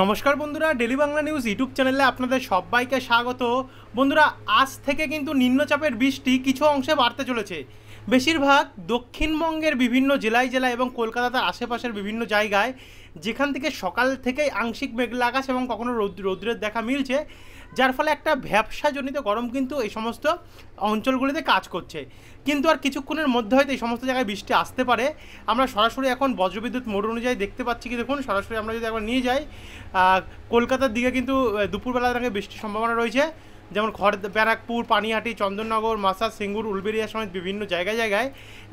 নমস্কার বন্ধুরা daily Bangla news YouTube চ্যানেলে আপনাদের সবাইকে স্বাগত বন্ধুরা আজ থেকে কিন্তু নিম্নচাপের বৃষ্টি কিছু অংশে বাড়তে চলেছে বেশিরভাগ দক্ষিণবঙ্গের বিভিন্ন জেলায় জেলায় এবং কলকাতাতে আশেপাশের বিভিন্ন জায়গায় যেখান থেকে সকাল থেকেই আংশিক মেঘলা আকাশ এবং কখনও রৌদ্র রৌদ্রের দেখা মিলছে যার ফলে একটা ব্যবসাজনিত গরম কিন্তু এই সমস্ত অঞ্চলগুলিতে কাজ করছে কিন্তু আর কিছুক্ষণের মধ্যে হয়তো এই সমস্ত জায়গায় বৃষ্টি আসতে পারে আমরা সরাসরি এখন বজ্রবিদ্যুৎ মোড় অনুযায়ী দেখতে পাচ্ছি কি দেখুন সরাসরি আমরা যদি একবার নিয়ে যাই কলকাতার দিকে কিন্তু দুপুরবেলা থেকে বৃষ্টির সম্ভাবনা রয়েছে যেমন খড় ব্যারাকপুর পানিহাটি চন্দননগর মাসা সিঙ্গুর উলবেরিয়া সমেত বিভিন্ন জায়গায় জায়গায়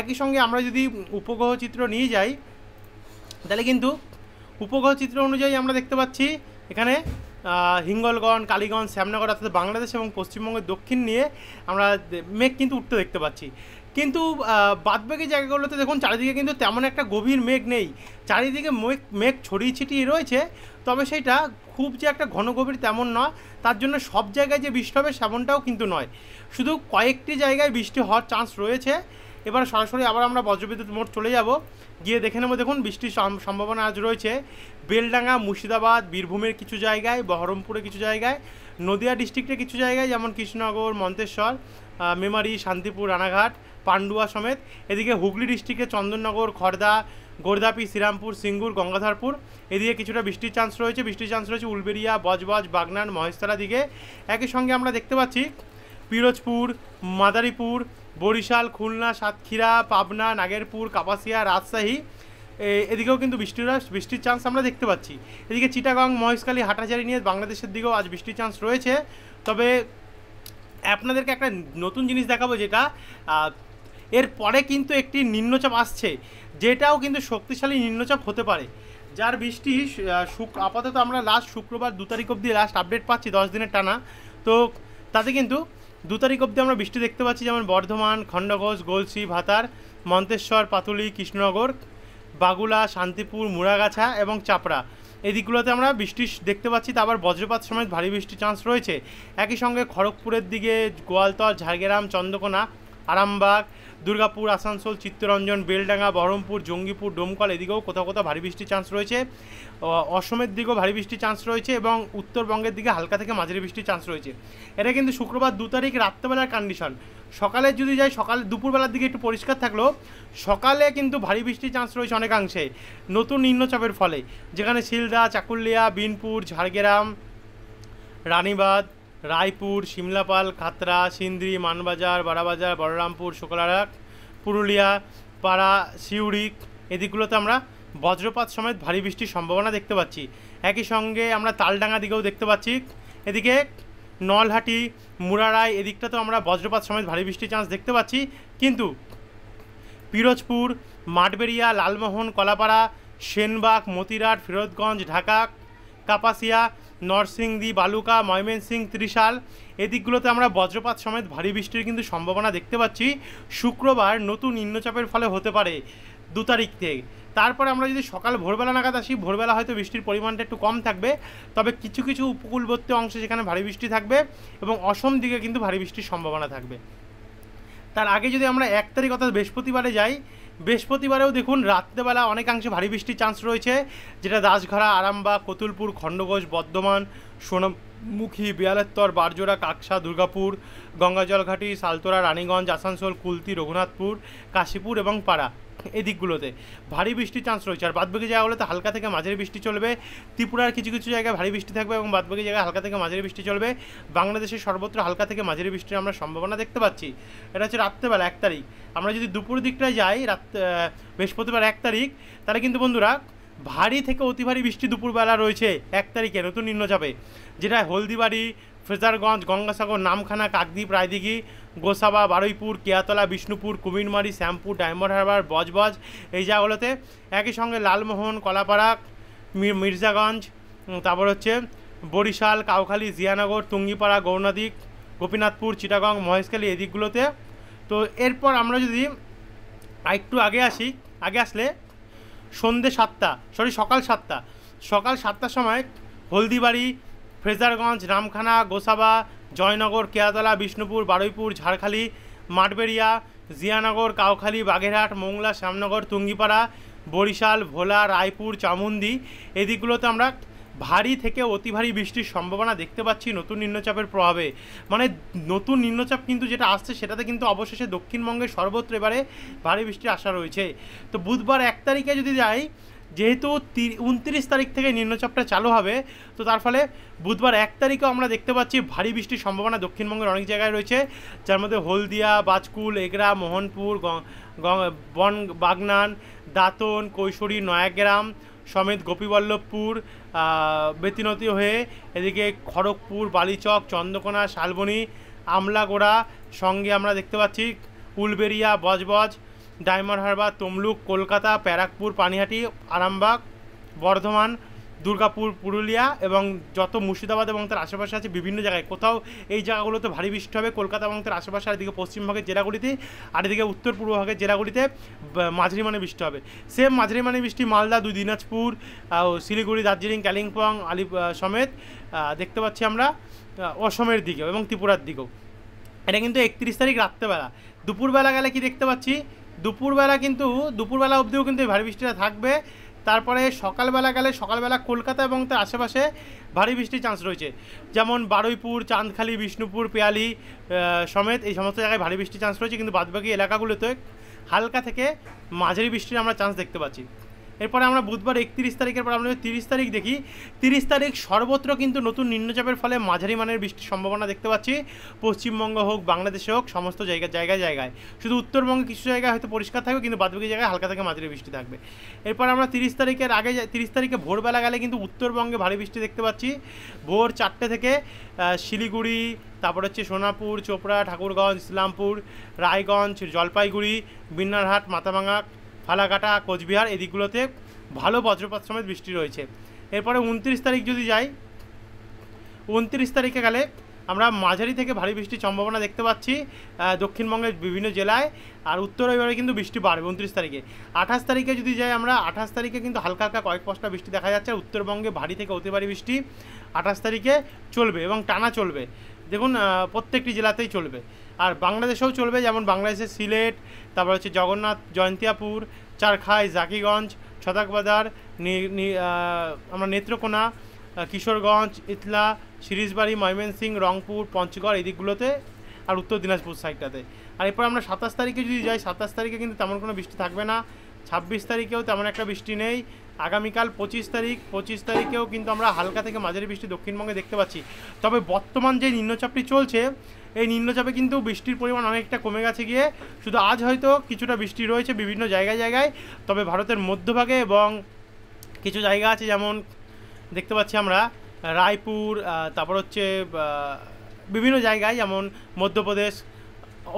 একই সঙ্গে আমরা যদি উপগ্রহ চিত্র নিয়ে যাই তাহলে কিন্তু উপগ্রহ চিত্র অনুযায়ী আমরা দেখতে পাচ্ছি এখানে হিঙ্গলগঞ্জ কালীগঞ্জ শ্যামনগর অর্থাৎ বাংলাদেশ এবং পশ্চিমবঙ্গের দক্ষিণ নিয়ে আমরা মেঘ কিন্তু উঠতে দেখতে পাচ্ছি কিন্তু বাদবাকি জায়গাগুলোতে দেখুন চারিদিকে কিন্তু তেমন একটা গভীর মেঘ নেই চারিদিকে মেঘ মেঘ ছড়িয়ে ছিটিয়ে রয়েছে তবে সেটা খুব যে একটা ঘন গভীর তেমন নয় তার জন্য সব জায়গায় যে বৃষ্টি হবে সেমনটাও কিন্তু নয় শুধু কয়েকটি জায়গায় বৃষ্টি হওয়ার চান্স রয়েছে এবার সরাসরি আবার আমরা বজ্রবিদ্যুৎ মোড় চলে যাব গিয়ে দেখে নেবো দেখুন বৃষ্টির সম্ভাবনা আজ রয়েছে বেলডাঙ্গা মুর্শিদাবাদ বীরভূমের কিছু জায়গায় বহরমপুরে কিছু জায়গায় নদিয়া ডিস্ট্রিক্টের কিছু জায়গায় যেমন কৃষ্ণনগর মন্তেশ্বর মেমারি শান্তিপুর রানাঘাট পান্ডুয়া সমেত এদিকে হুগলি ডিস্ট্রিক্টে চন্দননগর খর্দা গোর্ধাপি শ্রীরামপুর সিঙ্গুর গঙ্গাধারপুর এদিকে কিছুটা বৃষ্টির চান্স রয়েছে বৃষ্টির চান্স রয়েছে উলবেরিয়া বজবজ বাগনান মহেশতলা দিকে একই সঙ্গে আমরা দেখতে পাচ্ছি পিরোজপুর মাদারীপুর বরিশাল খুলনা সাতক্ষীরা পাবনা নাগেরপুর কাপাসিয়া রাজশাহী এদিকেও কিন্তু বৃষ্টির বৃষ্টির চান্স আমরা দেখতে পাচ্ছি এদিকে চিটাগং মহেশখালী হাটাচারি নিয়ে বাংলাদেশের দিকেও আজ বৃষ্টির চান্স রয়েছে তবে আপনাদেরকে একটা নতুন জিনিস দেখাবো যেটা এর পরে কিন্তু একটি নিম্নচাপ আসছে যেটাও কিন্তু শক্তিশালী নিম্নচাপ হতে পারে যার বৃষ্টি আপাতত আমরা লাস্ট শুক্রবার দু তারিখ অবধি লাস্ট আপডেট পাচ্ছি দশ দিনের টানা তো তাতে কিন্তু দু তারিখ অবধি আমরা বৃষ্টি দেখতে পাচ্ছি যেমন বর্ধমান খণ্ডঘোষ গোলসি ভাতার মন্তেশ্বর পাতুলি কৃষ্ণনগর বাগুলা শান্তিপুর মুড়াগাছা এবং চাপড়া এই দিকগুলোতে আমরা বৃষ্টি দেখতে পাচ্ছি তা আবার বজ্রপাত সমেত ভারী বৃষ্টির চান্স রয়েছে একই সঙ্গে খড়গপুরের দিকে গোয়ালতল ঝাড়গ্রাম চন্দ্রকোনা আরামবাগ দুর্গাপুর আসানসোল চিত্তরঞ্জন বেলডাঙ্গা বহরমপুর জঙ্গিপুর ডোমকল এদিকেও কোথাও কোথাও ভারী বৃষ্টির চান্স রয়েছে অসমের দিকেও ভারী বৃষ্টির চান্স রয়েছে এবং উত্তরবঙ্গের দিকে হালকা থেকে মাঝারি বৃষ্টির চান্স রয়েছে এটা কিন্তু শুক্রবার দু তারিখ রাত্রেবেলার কন্ডিশন সকালে যদি যাই সকাল দুপুরবেলার দিকে একটু পরিষ্কার থাকলেও সকালে কিন্তু ভারী বৃষ্টির চান্স রয়েছে অনেকাংশে নতুন নিম্নচাপের ফলে যেখানে শিলদা চাকুলিয়া বিনপুর ঝাড়গ্রাম রানীবাদ রায়পুর সিমলাপাল খাতরা সিন্দ্রি মানবাজার বারাবাজার বলরামপুর শুকলারাক পুরুলিয়া পাড়া সিউড়ি এদিকগুলোতে আমরা বজ্রপাত সমেত ভারী বৃষ্টির সম্ভাবনা দেখতে পাচ্ছি একই সঙ্গে আমরা তালডাঙ্গা দিকেও দেখতে পাচ্ছি এদিকে নলহাটি মুরারায় এদিকটাতেও আমরা বজ্রপাত সমেত ভারী বৃষ্টির চান্স দেখতে পাচ্ছি কিন্তু পিরোজপুর মাঠবেরিয়া লালমোহন কলাপাড়া সেনবাগ মতিরাট ফিরোজগঞ্জ ঢাকা কাপাসিয়া নরসিংদী বালুকা ময়মনসিংহ ত্রিশাল এদিকগুলোতে আমরা বজ্রপাত সমেত ভারী বৃষ্টির কিন্তু সম্ভাবনা দেখতে পাচ্ছি শুক্রবার নতুন নিম্নচাপের ফলে হতে পারে দু তারিখ থেকে তারপরে আমরা যদি সকাল ভোরবেলা নাগাদ আসি ভোরবেলা হয়তো বৃষ্টির পরিমাণটা একটু কম থাকবে তবে কিছু কিছু উপকূলবর্তী অংশে সেখানে ভারী বৃষ্টি থাকবে এবং অসম দিকে কিন্তু ভারী বৃষ্টির সম্ভাবনা থাকবে তার আগে যদি আমরা এক তারিখ অর্থাৎ বৃহস্পতিবারে যাই বৃহস্পতিবারেও দেখুন রাত্রেবেলা অনেকাংশে ভারী বৃষ্টির চান্স রয়েছে যেটা দাসঘরা আরামবাগ কতুলপুর খণ্ডঘোষ বর্ধমান সোনাম মুখী বিয়ালেত্তর বারজোড়া কাকসা দুর্গাপুর গঙ্গাজলঘাটি সালতোরা রানীগঞ্জ আসানসোল কুলতি রঘুনাথপুর কাশীপুর এবং পাড়া এই দিকগুলোতে ভারী বৃষ্টির চান্স রয়েছে আর বাদবাকি তো হালকা থেকে মাঝারি বৃষ্টি চলবে ত্রিপুরার কিছু কিছু জায়গায় ভারী বৃষ্টি থাকবে এবং বাদবাকি জায়গায় হালকা থেকে মাঝারি বৃষ্টি চলবে বাংলাদেশের সর্বত্র হালকা থেকে মাঝারি বৃষ্টির আমরা সম্ভাবনা দেখতে পাচ্ছি এটা হচ্ছে রাত্রেবেলা এক তারিখ আমরা যদি দুপুর দিকটায় যাই রাত বৃহস্পতিবার এক তারিখ তাহলে কিন্তু বন্ধুরা ভারী থেকে অতি ভারী বৃষ্টি দুপুরবেলা রয়েছে এক তারিখে নতুন নিম্নচাপে যেটা হলদিবাড়ি ফ্রেজারগঞ্জ গঙ্গাসাগর নামখানা কাকদ্বীপ রায়দিঘি গোসাবা বারুইপুর কেয়াতলা বিষ্ণুপুর কুমিরমারি শ্যামপুর ডায়মন্ড হারবার বজবজ এই জায়গাগুলোতে একই সঙ্গে লালমোহন কলাপাড়া মির্জাগঞ্জ তারপর হচ্ছে বরিশাল কাউখালী জিয়ানগর টুঙ্গিপাড়া গৌরনদী গোপীনাথপুর চিটাগং মহেশখালী এদিকগুলোতে তো এরপর আমরা যদি আরেকটু আগে আসি আগে আসলে সন্ধে সাতটা সরি সকাল সাতটা সকাল সাতটার সময় হলদিবাড়ি ফ্রেজারগঞ্জ রামখানা গোসাবা জয়নগর কেয়াতলা বিষ্ণুপুর বারুইপুর ঝাড়খালি মাঠবেড়িয়া জিয়ানগর কাউখালি বাগেরহাট মোংলা শ্যামনগর তুঙ্গিপাড়া বরিশাল ভোলা রায়পুর চামুন্দি এদিকগুলোতে আমরা ভারী থেকে অতি ভারী বৃষ্টির সম্ভাবনা দেখতে পাচ্ছি নতুন নিম্নচাপের প্রভাবে মানে নতুন নিম্নচাপ কিন্তু যেটা আসছে সেটাতে কিন্তু অবশেষে দক্ষিণবঙ্গের সর্বত্র এবারে ভারী বৃষ্টির আশা রয়েছে তো বুধবার এক তারিখে যদি যাই যেহেতু উনত্রিশ তারিখ থেকে নিম্নচাপটা চালু হবে তো তার ফলে বুধবার এক তারিখেও আমরা দেখতে পাচ্ছি ভারী বৃষ্টির সম্ভাবনা দক্ষিণবঙ্গের অনেক জায়গায় রয়েছে যার মধ্যে হলদিয়া বাজকুল এগরা মোহনপুর বন বাগনান দাঁতন কৈশোরী নয়াগ্রাম সমেত গোপীবল্লভপুর বেতিনতি হয়ে এদিকে খড়গপুর বালিচক চন্দ্রকোনা শালবনী আমলাগোড়া সঙ্গে আমরা দেখতে পাচ্ছি উলবেরিয়া বজবজ ডায়মন্ড হারবার তমলুক কলকাতা প্যারাকপুর পানিহাটি আরামবাগ বর্ধমান দুর্গাপুর পুরুলিয়া এবং যত মুর্শিদাবাদ এবং তার আশেপাশে আছে বিভিন্ন জায়গায় কোথাও এই জায়গাগুলোতে ভারী বৃষ্টি হবে কলকাতা এবং তার আশেপাশে আর এদিকে পশ্চিমবঙ্গের জেলাগুলিতে আর এদিকে উত্তর পূর্ব ভাগের জেলাগুলিতে মাঝারি মানে বৃষ্টি হবে সেম মাঝারি মানে বৃষ্টি মালদা দুই দিনাজপুর শিলিগুড়ি দার্জিলিং কালিম্পং আলি সমেত দেখতে পাচ্ছি আমরা অসমের দিকেও এবং ত্রিপুরার দিকেও এটা কিন্তু একত্রিশ তারিখ রাত্রেবেলা দুপুরবেলা গেলে কি দেখতে পাচ্ছি দুপুরবেলা কিন্তু দুপুরবেলা অবধিও কিন্তু এই ভারী বৃষ্টিটা থাকবে তারপরে সকালবেলা গেলে সকালবেলা কলকাতা এবং তার আশেপাশে ভারী বৃষ্টির চান্স রয়েছে যেমন বারুইপুর চাঁদখালি বিষ্ণুপুর পেয়ালি সমেত এই সমস্ত জায়গায় ভারী বৃষ্টির চান্স রয়েছে কিন্তু বাদবাকি এলাকাগুলোতে হালকা থেকে মাঝারি বৃষ্টির আমরা চান্স দেখতে পাচ্ছি এরপরে আমরা বুধবার একত্রিশ তারিখের পর আমরা তিরিশ তারিখ দেখি তিরিশ তারিখ সর্বত্র কিন্তু নতুন নিম্নচাপের ফলে মাঝারি মানের বৃষ্টির সম্ভাবনা দেখতে পাচ্ছি পশ্চিমবঙ্গ হোক বাংলাদেশে হোক সমস্ত জায়গা জায়গায় জায়গায় শুধু উত্তরবঙ্গে কিছু জায়গায় হয়তো পরিষ্কার থাকবে কিন্তু বাদবাকি জায়গায় হালকা থেকে মাঝারি বৃষ্টি থাকবে এরপর আমরা তিরিশ তারিখের আগে তিরিশ তারিখে ভোরবেলা গেলে কিন্তু উত্তরবঙ্গে ভারী বৃষ্টি দেখতে পাচ্ছি ভোর চারটে থেকে শিলিগুড়ি তারপর হচ্ছে সোনাপুর চোপড়া ঠাকুরগঞ্জ ইসলামপুর রায়গঞ্জ জলপাইগুড়ি বিন্নারহাট মাথাভাঙা ফালাকাটা কোচবিহার এদিকগুলোতে ভালো বজ্রপাত সমেত বৃষ্টি রয়েছে এরপরে উনত্রিশ তারিখ যদি যাই উনত্রিশ তারিখে গেলে আমরা মাঝারি থেকে ভারী বৃষ্টির সম্ভাবনা দেখতে পাচ্ছি দক্ষিণবঙ্গের বিভিন্ন জেলায় আর উত্তর রবিবারে কিন্তু বৃষ্টি বাড়বে উনত্রিশ তারিখে আঠাশ তারিখে যদি যাই আমরা আঠাশ তারিখে কিন্তু হালকা হালকা কয়েক পাঁচটা বৃষ্টি দেখা যাচ্ছে উত্তরবঙ্গে ভারী থেকে অতি ভারী বৃষ্টি আঠাশ তারিখে চলবে এবং টানা চলবে দেখুন প্রত্যেকটি জেলাতেই চলবে আর বাংলাদেশেও চলবে যেমন বাংলাদেশের সিলেট তারপর হচ্ছে জগন্নাথ জয়ন্তিয়াপুর চারখাই জাকিগঞ্জ ছতাকবাজার আমরা নেত্রকোনা কিশোরগঞ্জ ইতলা সিরিজবাড়ি ময়মনসিংহ রংপুর পঞ্চগড় এই দিকগুলোতে আর উত্তর দিনাজপুর সাইডটাতে আর এরপর আমরা সাতাশ তারিখে যদি যাই সাতাশ তারিখে কিন্তু তেমন কোনো বৃষ্টি থাকবে না ছাব্বিশ তারিখেও তেমন একটা বৃষ্টি নেই আগামীকাল পঁচিশ তারিখ পঁচিশ তারিখেও কিন্তু আমরা হালকা থেকে মাঝারি বৃষ্টি দক্ষিণবঙ্গে দেখতে পাচ্ছি তবে বর্তমান যে নিম্নচাপটি চলছে এই নিম্নচাপে কিন্তু বৃষ্টির পরিমাণ অনেকটা কমে গেছে গিয়ে শুধু আজ হয়তো কিছুটা বৃষ্টি রয়েছে বিভিন্ন জায়গায় জায়গায় তবে ভারতের মধ্যভাগে এবং কিছু জায়গা আছে যেমন দেখতে পাচ্ছি আমরা রায়পুর তারপর হচ্ছে বিভিন্ন জায়গায় যেমন মধ্যপ্রদেশ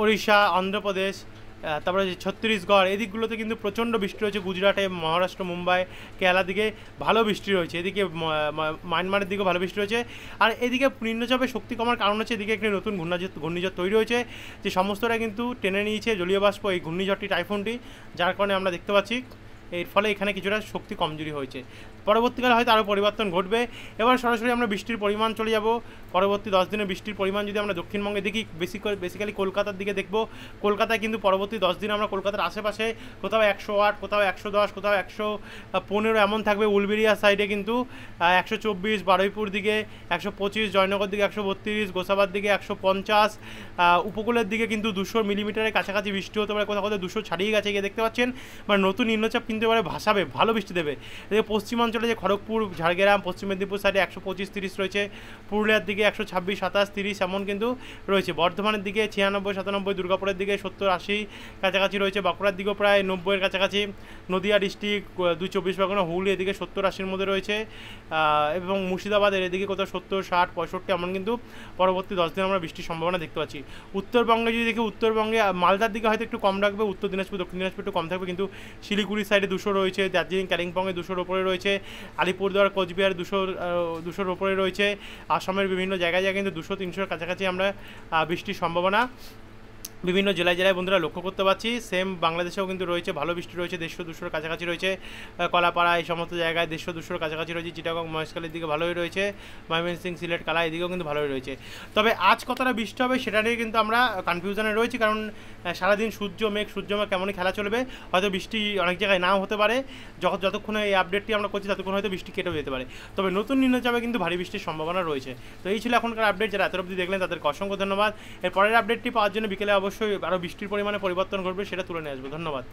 ওড়িশা অন্ধ্রপ্রদেশ তারপরে যে ছত্তিশগড় এদিকগুলোতে কিন্তু প্রচণ্ড বৃষ্টি রয়েছে গুজরাটে মহারাষ্ট্র মুম্বাই কেরালার দিকে ভালো বৃষ্টি রয়েছে এদিকে মায়ানমারের দিকেও ভালো বৃষ্টি রয়েছে আর এদিকে নিম্নচাপে শক্তি কমার কারণ হচ্ছে এদিকে একটি নতুন ঘূর্ণাঝড় ঘূর্ণিঝড় তৈরি হয়েছে যে সমস্তটা কিন্তু টেনে নিয়েছে জলীয় বাষ্প এই ঘূর্ণিঝড়টি টাইফুনটি যার কারণে আমরা দেখতে পাচ্ছি এর ফলে এখানে কিছুটা শক্তি কমজোরি হয়েছে পরবর্তীকালে হয়তো আরও পরিবর্তন ঘটবে এবার সরাসরি আমরা বৃষ্টির পরিমাণ চলে যাব পরবর্তী দশ দিনে বৃষ্টির পরিমাণ যদি আমরা দক্ষিণবঙ্গে দেখি বেশি করে বেসিক্যালি কলকাতার দিকে দেখব কলকাতায় কিন্তু পরবর্তী দশ দিন আমরা কলকাতার আশেপাশে কোথাও একশো আট কোথাও একশো দশ কোথাও একশো পনেরো এমন থাকবে উলবেরিয়া সাইডে কিন্তু একশো চব্বিশ বারুইপুর দিকে একশো পঁচিশ জয়নগর দিকে একশো বত্রিশ গোসাবার দিকে একশো পঞ্চাশ উপকূলের দিকে কিন্তু দুশো মিলিমিটারের কাছাকাছি বৃষ্টি হতে পারে কোথাও কোথাও দুশো ছাড়িয়ে গেছে গিয়ে দেখতে পাচ্ছেন মানে নতুন নিম্নচাপ কিন্তু কিন্তু এবারে ভাসাবে ভালো বৃষ্টি দেবে এদিকে পশ্চিমাঞ্চলে যে খড়গপুর ঝাড়গ্রাম পশ্চিম মেদিনীপুর সাইডে একশো পঁচিশ তিরিশ রয়েছে পুরুলিয়ার দিকে একশো ছাব্বিশ সাতাশ তিরিশ এমন কিন্তু রয়েছে বর্ধমানের দিকে ছিয়ানব্বই সাতানব্বই দুর্গাপুরের দিকে সত্তর আশি কাছাকাছি রয়েছে বাঁকুড়ার দিকেও প্রায় নব্বইয়ের কাছাকাছি নদীয়া ডিস্ট্রিক্ট দুই চব্বিশ পরগনা হুগলি এদিকে সত্তর আশির মধ্যে রয়েছে এবং মুর্শিদাবাদের এদিকে কোথাও সত্তর ষাট পঁয়ষট্টি এমন কিন্তু পরবর্তী দশ দিন আমরা বৃষ্টির সম্ভাবনা দেখতে পাচ্ছি উত্তরবঙ্গে যদি দেখি উত্তরবঙ্গে মালদার দিকে হয়তো একটু কম রাখবে উত্তর দিনাজপুর দক্ষিণ দিনাজপুর একটু কম থাকবে কিন্তু শিলিগুড়ি সাইড সাইডে দুশো রয়েছে দার্জিলিং কালিম্পংয়ে দুশোর ওপরে রয়েছে আলিপুরদুয়ার কোচবিহার দুশো দুশোর ওপরে রয়েছে আসামের বিভিন্ন জায়গায় জায়গায় কিন্তু দুশো তিনশোর কাছাকাছি আমরা বৃষ্টির সম্ভাবনা বিভিন্ন জেলায় জেলায় বন্ধুরা লক্ষ্য করতে পারছি সেম বাংলাদেশেও কিন্তু রয়েছে ভালো বৃষ্টি রয়েছে দেড়শো দুশোর কাছাকাছি রয়েছে কলাপাড়া এই সমস্ত জায়গায় দেড়শো দুশোর কাছাকাছি রয়েছে চিটাগং মহেশকালের দিকে ভালোই রয়েছে ময়মনসিং সিলেট কালা এদিকেও কিন্তু ভালোই রয়েছে তবে আজ কতটা বৃষ্টি হবে সেটা নিয়ে কিন্তু আমরা কনফিউশনে রয়েছি কারণ সারাদিন সূর্য মেঘ সূর্য মেঘ কেমনই খেলা চলবে হয়তো বৃষ্টি অনেক জায়গায় নাও হতে পারে যখন যতক্ষণ এই আপডেটটি আমরা করছি ততক্ষণ হয়তো বৃষ্টি কেটেও যেতে পারে তবে নতুন নিম্নচাপে কিন্তু ভারী বৃষ্টির সম্ভাবনা রয়েছে তো এই ছিল এখনকার আপডেট যারা এত অবধি দেখলেন তাদেরকে অসংখ্য ধন্যবাদ এর পরের আপডেটটি পাওয়ার জন্য বিকেলে অবশ্যই অবশ্যই আরও বৃষ্টির পরিমাণে পরিবর্তন ঘটবে সেটা তুলে নিয়ে আসবে ধন্যবাদ